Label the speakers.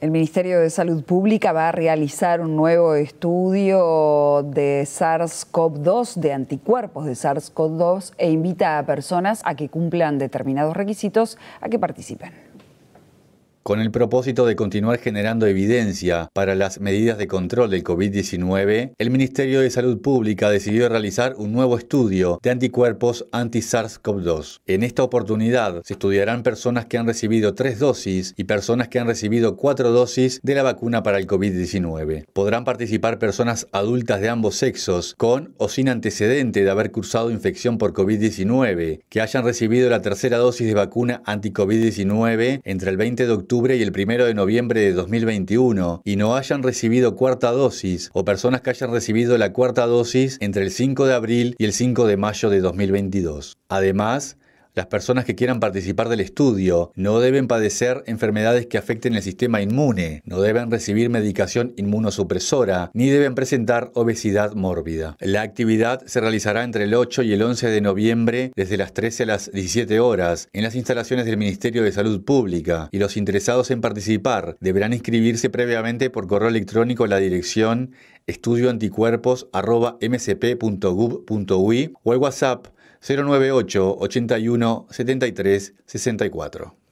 Speaker 1: El Ministerio de Salud Pública va a realizar un nuevo estudio de SARS-CoV-2, de anticuerpos de SARS-CoV-2, e invita a personas a que cumplan determinados requisitos a que participen.
Speaker 2: Con el propósito de continuar generando evidencia para las medidas de control del COVID-19, el Ministerio de Salud Pública decidió realizar un nuevo estudio de anticuerpos anti-SARS-CoV-2. En esta oportunidad se estudiarán personas que han recibido tres dosis y personas que han recibido cuatro dosis de la vacuna para el COVID-19. Podrán participar personas adultas de ambos sexos con o sin antecedente de haber cursado infección por COVID-19, que hayan recibido la tercera dosis de vacuna anti-COVID-19 entre el 20 de octubre y el 1 de noviembre de 2021 y no hayan recibido cuarta dosis o personas que hayan recibido la cuarta dosis entre el 5 de abril y el 5 de mayo de 2022. Además, las personas que quieran participar del estudio no deben padecer enfermedades que afecten el sistema inmune, no deben recibir medicación inmunosupresora, ni deben presentar obesidad mórbida. La actividad se realizará entre el 8 y el 11 de noviembre desde las 13 a las 17 horas en las instalaciones del Ministerio de Salud Pública y los interesados en participar deberán inscribirse previamente por correo electrónico a la dirección estudioanticuerpos.mcp.gov.ui o el WhatsApp 098 81 73 64.